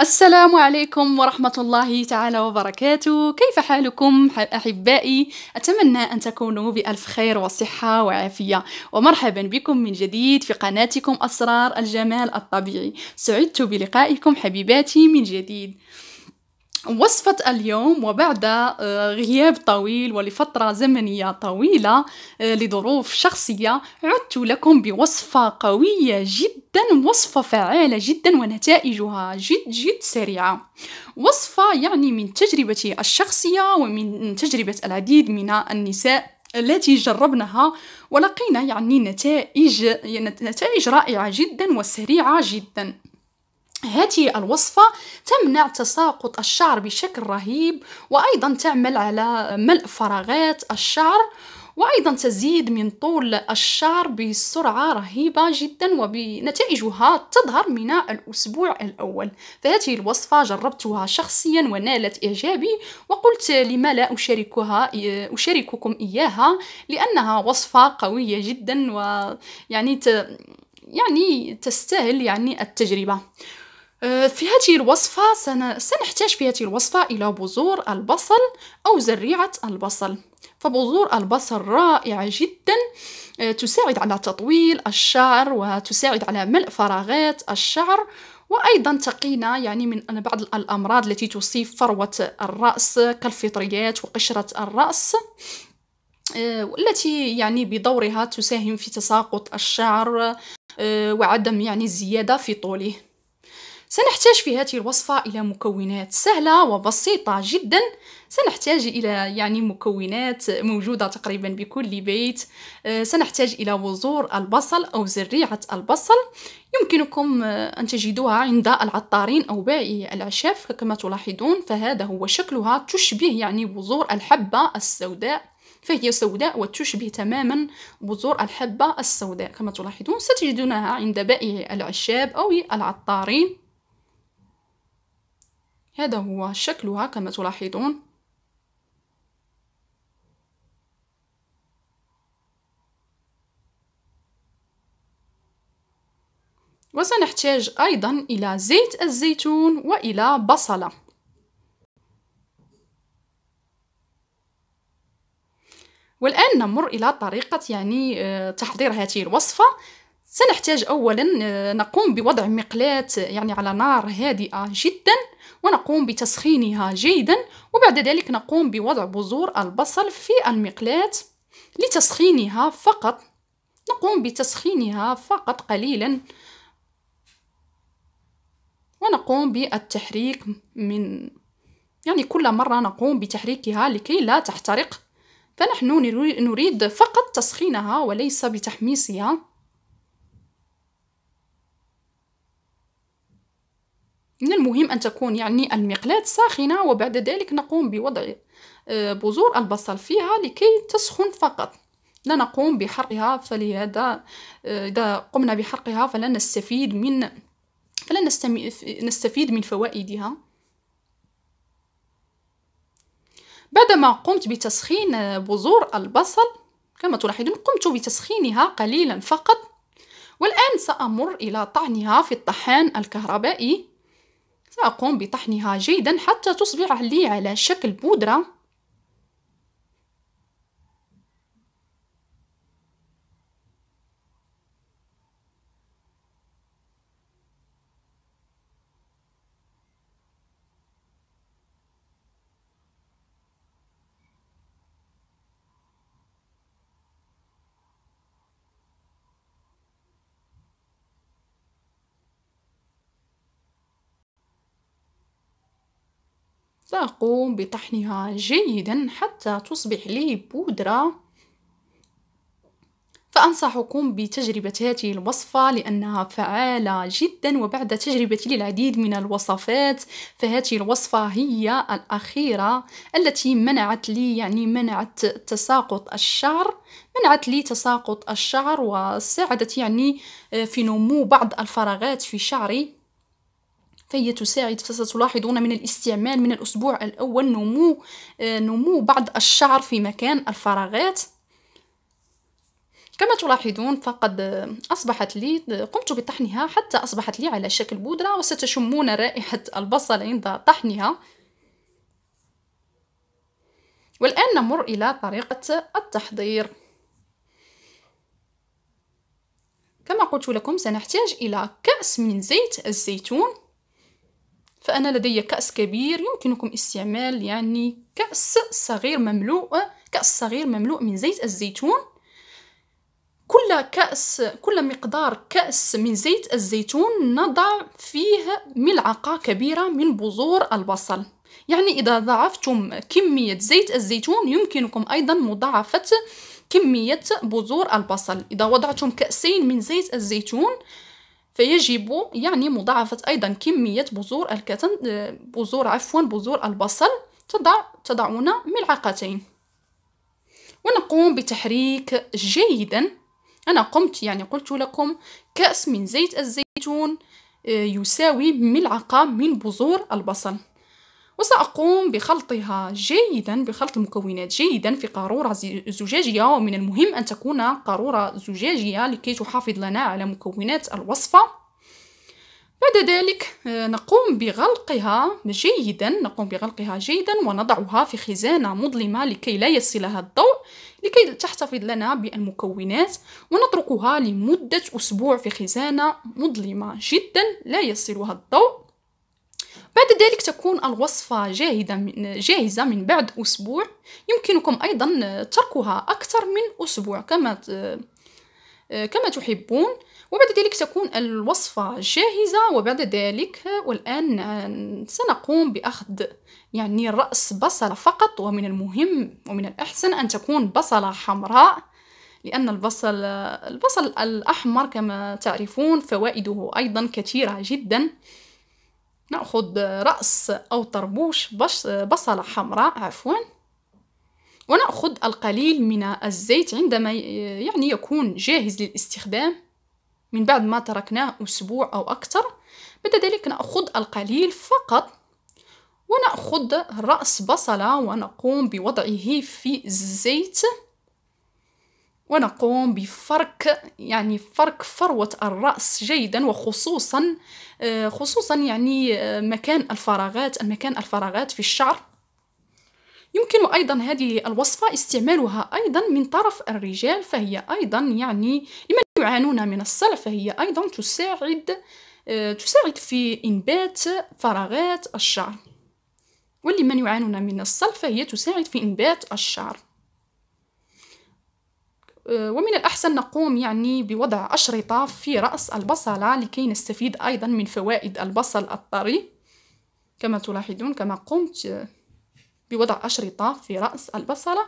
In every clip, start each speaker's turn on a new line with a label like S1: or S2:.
S1: السلام عليكم ورحمة الله تعالى وبركاته كيف حالكم أحبائي أتمنى أن تكونوا بألف خير وصحة وعافية ومرحبا بكم من جديد في قناتكم أسرار الجمال الطبيعي سعدت بلقائكم حبيباتي من جديد وصفة اليوم وبعد آه، غياب طويل ولفترة زمنية طويلة آه، لظروف شخصية عدت لكم بوصفة قوية جدا وصفة فعالة جدا ونتائجها جد جد سريعة وصفة يعني من تجربتي الشخصية ومن تجربة العديد من النساء التي جربناها ولقينا يعني نتائج نتائج رائعة جدا وسريعة جدا هذه الوصفة تمنع تساقط الشعر بشكل رهيب وأيضا تعمل على ملء فراغات الشعر وأيضا تزيد من طول الشعر بسرعة رهيبة جدا وبنتائجها تظهر من الأسبوع الأول فهذه الوصفة جربتها شخصيا ونالت إعجابي وقلت لما لا أشاركها أشارككم إياها لأنها وصفة قوية جدا ويعني ت... يعني تستاهل يعني التجربة آه، في هذه الوصفة سنحتاج في هذه الوصفة إلى بذور البصل أو زريعة البصل فبذور البصل رائعة جدا آه، تساعد على تطويل الشعر وتساعد على ملء فراغات الشعر وأيضا تقينا يعني من بعض الأمراض التي تصيب فروة الرأس كالفطريات وقشرة الرأس آه، والتي يعني بدورها تساهم في تساقط الشعر وعدم يعني الزيادة في طوله سنحتاج في هذه الوصفة إلى مكونات سهلة وبسيطة جدا سنحتاج إلى يعني مكونات موجودة تقريبا بكل بيت آه، سنحتاج إلى وزور البصل أو زريعة البصل يمكنكم آه، أن تجدوها عند العطارين أو بائعي الأعشاب كما تلاحظون فهذا هو شكلها تشبه يعني بذور الحبة السوداء فهي سوداء وتشبه تماما بذور الحبة السوداء كما تلاحظون ستجدونها عند بائع الأعشاب أو العطارين هذا هو شكلها كما تلاحظون وسنحتاج أيضا إلى زيت الزيتون وإلى بصلة والآن نمر إلى طريقة يعني آه، تحضير هذه الوصفة سنحتاج أولا آه، نقوم بوضع مقلاة آه، يعني على نار هادئة جدا ونقوم بتسخينها جيدا وبعد ذلك نقوم بوضع بذور البصل في المقلاة لتسخينها فقط نقوم بتسخينها فقط قليلا ونقوم بالتحريك من يعني كل مرة نقوم بتحريكها لكي لا تحترق فنحن نريد فقط تسخينها وليس بتحميصها من المهم أن تكون يعني المقلاة ساخنة وبعد ذلك نقوم بوضع آه، بذور البصل فيها لكي تسخن فقط لا نقوم بحرقها فلهذا آه، إذا قمنا بحرقها فلا نستفيد من فلا نستفيد من فوائدها بعدما قمت بتسخين آه، بذور البصل كما تلاحظون قمت بتسخينها قليلا فقط والآن سأمر إلى طعنها في الطحان الكهربائي سأقوم بطحنها جيدا حتى تصبح لي على شكل بودرة فأقوم بطحنها جيدا حتى تصبح لي بودرة فأنصحكم بتجربة هذه الوصفة لأنها فعالة جدا وبعد تجربتي للعديد من الوصفات فهذه الوصفة هي الأخيرة التي منعت لي يعني منعت تساقط الشعر منعت لي تساقط الشعر وساعدت يعني آه، في نمو بعض الفراغات في شعري فهي تساعد فستلاحظون من الاستعمال من الأسبوع الأول نمو آه، نمو بعض الشعر في مكان الفراغات كما تلاحظون فقد آه، أصبحت لي آه، قمت بطحنها حتى أصبحت لي على شكل بودرة وستشمون رائحة البصل عند طحنها والآن نمر إلى طريقة التحضير كما قلت لكم سنحتاج إلى كأس من زيت الزيتون فأنا لدي كأس كبير يمكنكم استعمال يعني كأس صغير مملوء كأس صغير مملوء من زيت الزيتون كل كأس كل مقدار كأس من زيت الزيتون نضع فيه ملعقة كبيرة من بذور البصل يعني إذا ضاعفتم كمية زيت الزيتون يمكنكم أيضا مضاعفة كمية بذور البصل إذا وضعتم كأسين من زيت الزيتون فيجب يعني مضاعفة أيضا كمية بذور الكتن آه، بذور عفوا بذور البصل تضع تضعون ملعقتين ونقوم بتحريك جيدا أنا قمت يعني قلت لكم كأس من زيت الزيتون آه، يساوي ملعقة من بذور البصل وسأقوم بخلطها جيدا بخلط المكونات جيدا في قارورة زجاجية ومن المهم أن تكون قارورة زجاجية لكي تحافظ لنا على مكونات الوصفة بعد ذلك آه، نقوم بغلقها جيدا نقوم بغلقها جيدا ونضعها في خزانة مظلمة لكي لا يصلها الضوء لكي تحتفظ لنا بالمكونات ونتركها لمدة أسبوع في خزانة مظلمة جدا لا يصلها الضوء بعد ذلك تكون الوصفة جاهدة جاهزة من بعد أسبوع يمكنكم أيضا تركها أكثر من أسبوع كما كما تحبون وبعد ذلك تكون الوصفة جاهزة وبعد ذلك والآن سنقوم بأخذ يعني رأس بصلة فقط ومن المهم ومن الأحسن أن تكون بصلة حمراء لأن البصل البصل الأحمر كما تعرفون فوائده أيضا كثيرة جدا ناخذ راس او طربوش بصله حمراء عفوا وناخذ القليل من الزيت عندما يعني يكون جاهز للاستخدام من بعد ما تركناه اسبوع او اكثر بعد ذلك ناخذ القليل فقط وناخذ راس بصله ونقوم بوضعه في الزيت ونقوم بفرك يعني فرك فروة الرأس جيدا وخصوصا آه، خصوصا يعني آه، مكان الفراغات المكان الفراغات في الشعر يمكن أيضا هذه الوصفة استعمالها أيضا من طرف الرجال فهي أيضا يعني لمن يعانون من الصلع فهي أيضا تساعد آه، تساعد في إنبات فراغات الشعر ولمن يعانون من الصلع فهي تساعد في إنبات الشعر آه، ومن الأحسن نقوم يعني بوضع أشرطة في رأس البصلة لكي نستفيد أيضا من فوائد البصل الطري كما تلاحظون كما قمت آه، بوضع أشرطة في رأس البصلة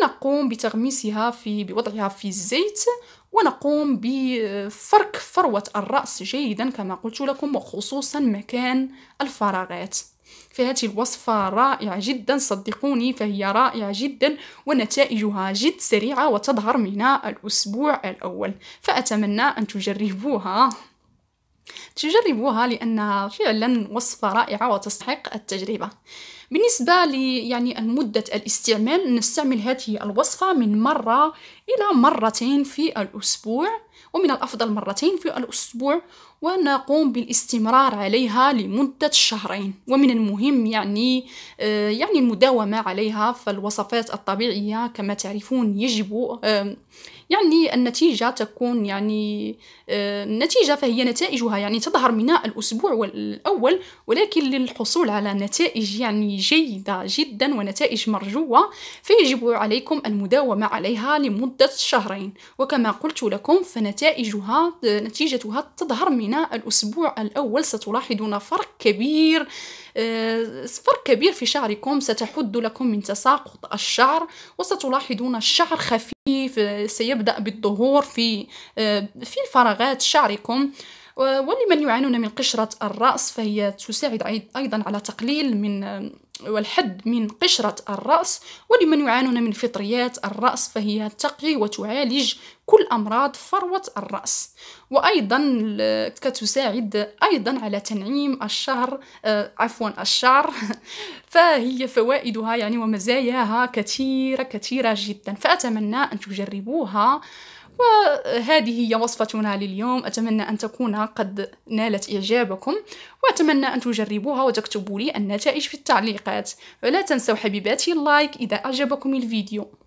S1: ونقوم بتغميسها في بوضعها في الزيت ونقوم بفرك فروة الرأس جيدا كما قلت لكم وخصوصا مكان الفراغات فهذه الوصفة رائعة جدا صدقوني فهي رائعة جدا ونتائجها جد سريعة وتظهر من الأسبوع الأول فأتمنى أن تجربوها تجربوها لأنها فعلا وصفة رائعة وتستحق التجربة بالنسبة لي يعني مدة الاستعمال نستعمل هذه الوصفة من مرة إلى مرتين في الأسبوع ومن الأفضل مرتين في الأسبوع ونقوم بالاستمرار عليها لمدة شهرين ومن المهم يعني آه، يعني المداومة عليها فالوصفات الطبيعية كما تعرفون يجب يعني النتيجة تكون يعني آه، النتيجة فهي نتائجها يعني تظهر من الأسبوع الأول ولكن للحصول على نتائج يعني جيدة جدا ونتائج مرجوة فيجب عليكم المداومة عليها لمدة شهرين وكما قلت لكم فنتائجها نتيجتها تظهر من الأسبوع الأول ستلاحظون فرق كبير صفر آه، كبير في شعركم ستحد لكم من تساقط الشعر وستلاحظون الشعر خفيف آه، سيبدأ بالظهور في آه، في الفراغات شعركم ولمن يعانون من قشرة الرأس فهي تساعد أيضا على تقليل من والحد من قشرة الرأس ولمن يعانون من فطريات الرأس فهي تقي وتعالج كل أمراض فروة الرأس وأيضا كتساعد أيضا على تنعيم الشهر آه، عفوا الشعر فهي فوائدها يعني ومزاياها كثيرة كثيرة جدا فأتمنى أن تجربوها وهذه هي وصفتنا لليوم أتمنى أن تكون قد نالت إعجابكم وأتمنى أن تجربوها وتكتبوا لي النتائج في التعليقات ولا تنسوا حبيباتي اللايك إذا أعجبكم الفيديو